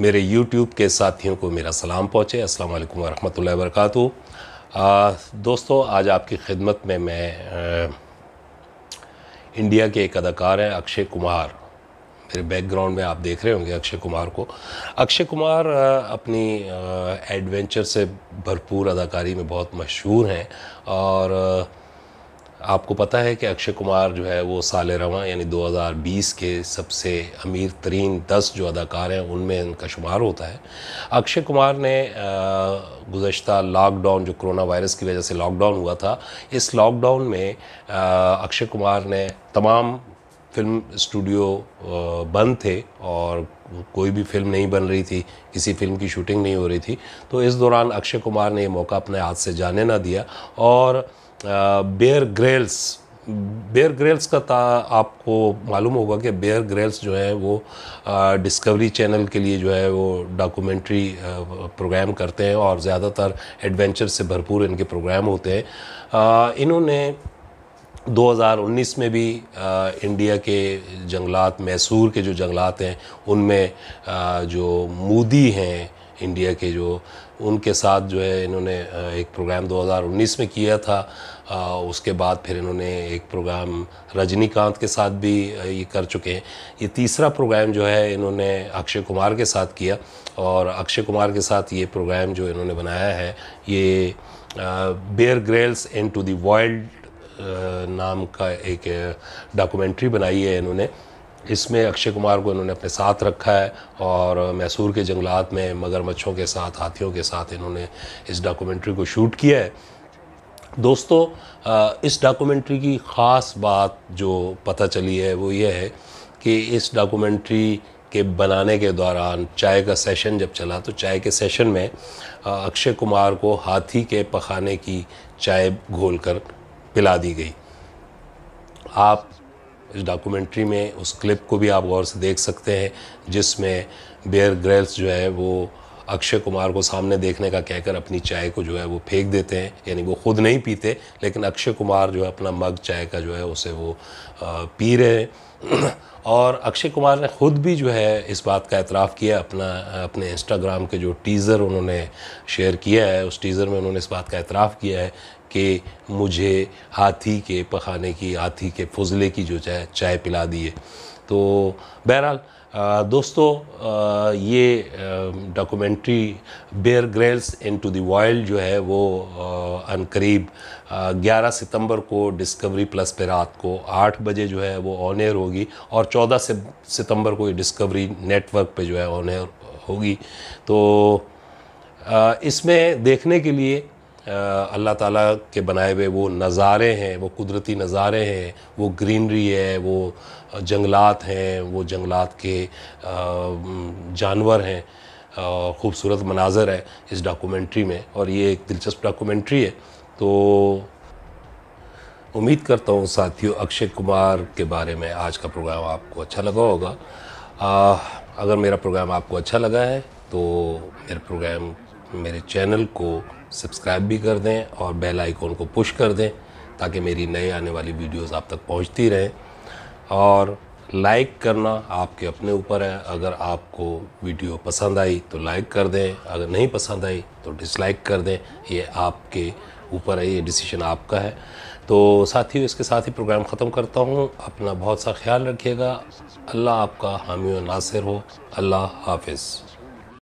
मेरे YouTube के साथियों को मेरा सलाम पहुँचे अस्सलाम वालेकुम वरहमतुल्लाहि दोस्तों आज आपकी खिदमत में मैं आ, इंडिया के एक अदाकार हैं अक्षय कुमार मेरे बैकग्राउंड में आप देख रहे होंगे अक्षय कुमार को अक्षय कुमार अपनी एडवेंचर से भरपूर अदाकारी में बहुत मशहूर हैं और आपको पता है कि अक्षय कुमार जो है वो साल रवा यानी 2020 के सबसे अमीर तरीन दस जो अदाकार हैं उनमें इनका शुमार होता है अक्षय कुमार ने गुज्त लॉकडाउन जो कोरोना वायरस की वजह से लॉकडाउन हुआ था इस लॉकडाउन में अक्षय कुमार ने तमाम फिल्म स्टूडियो बंद थे और कोई भी फिल्म नहीं बन रही थी किसी फिल्म की शूटिंग नहीं हो रही थी तो इस दौरान अक्षय कुमार ने ये मौका अपने हाथ से जाने ना दिया और बेयर ग्रेल्स बेयर ग्रेल्स का था आपको मालूम होगा कि बेयर ग्रेल्स जो है वो डिस्कवरी चैनल के लिए जो है वो डॉक्यूमेंट्री प्रोग्राम करते हैं और ज़्यादातर एडवेंचर से भरपूर इनके प्रोग्राम होते हैं इन्होंने 2019 में भी आ, इंडिया के जंगलात मैसूर के जो जंगलात हैं उनमें आ, जो मूदी हैं इंडिया के जो उनके साथ जो है इन्होंने एक प्रोग्राम 2019 में किया था उसके बाद फिर इन्होंने एक प्रोग्राम रजनीकांत के साथ भी ये कर चुके हैं ये तीसरा प्रोग्राम जो है इन्होंने अक्षय कुमार के साथ किया और अक्षय कुमार के साथ ये प्रोग्राम जो इन्होंने बनाया है ये Bear Grylls into the wild नाम का एक डॉक्यूमेंट्री बनाई है इन्होंने इसमें अक्षय कुमार को इन्होंने अपने साथ रखा है और मैसूर के जंगलात में मगरमच्छों के साथ हाथियों के साथ इन्होंने इस डॉक्यूमेंट्री को शूट किया है दोस्तों इस डॉक्यूमेंट्री की ख़ास बात जो पता चली है वो ये है कि इस डॉक्यूमेंट्री के बनाने के दौरान चाय का सेशन जब चला तो चाय के सेशन में अक्षय कुमार को हाथी के पखाने की चाय घोल कर पिला दी गई आप इस डॉक्यूमेंट्री में उस क्लिप को भी आप गौर से देख सकते हैं जिसमें बेयर ग्रेल्स जो है वो अक्षय कुमार को सामने देखने का कहकर अपनी चाय को जो है वो फेंक देते हैं यानी वो खुद नहीं पीते लेकिन अक्षय कुमार जो है अपना मग चाय का जो है उसे वो पी रहे हैं और अक्षय कुमार ने खुद भी जो है इस बात का एतराफ़ किया अपना अपने इंस्टाग्राम के जो टीज़र उन्होंने शेयर किया है उस टीज़र में उन्होंने इस बात का एतराफ़ किया है कि मुझे हाथी के पखाने की हाथी के फजले की जो चाय चाय पिला दी है तो बहरहाल दोस्तों ये documentary Bear Grylls into the wild जो है वो अन करीब ग्यारह सितंबर को डिस्कवरी प्लस पे रात को आठ बजे जो है वो ऑन एयर होगी और चौदह सितंबर को ये डिस्कवरी नेटवर्क पे जो है ऑन एयर होगी तो इसमें देखने के लिए अल्लाह ताला के बनाए हुए वो नज़ारे हैं वो कुदरती नज़ारे हैं वो ग्रीनरी है वो जंगलात हैं वो जंगलात के जानवर हैं खूबसूरत मनाजर है इस डॉक्यूमेंट्री में और ये एक दिलचस्प डॉक्यूमेंट्री है तो उम्मीद करता हूँ साथियों अक्षय कुमार के बारे में आज का प्रोग्राम आपको अच्छा लगा होगा आ, अगर मेरा प्रोग्राम आपको अच्छा लगा है तो मेरे प्रोग्राम मेरे चैनल को सब्सक्राइब भी कर दें और बेल आइकॉन को पुश कर दें ताकि मेरी नए आने वाली वीडियोस आप तक पहुंचती रहें और लाइक करना आपके अपने ऊपर है अगर आपको वीडियो पसंद आई तो लाइक कर दें अगर नहीं पसंद आई तो डिसलाइक कर दें ये आपके ऊपर है ये डिसीजन आपका है तो साथियों इसके साथ ही प्रोग्राम ख़त्म करता हूँ अपना बहुत सा ख्याल रखिएगा अल्लाह आपका हामी नासिर हो अल्लाह हाफिज़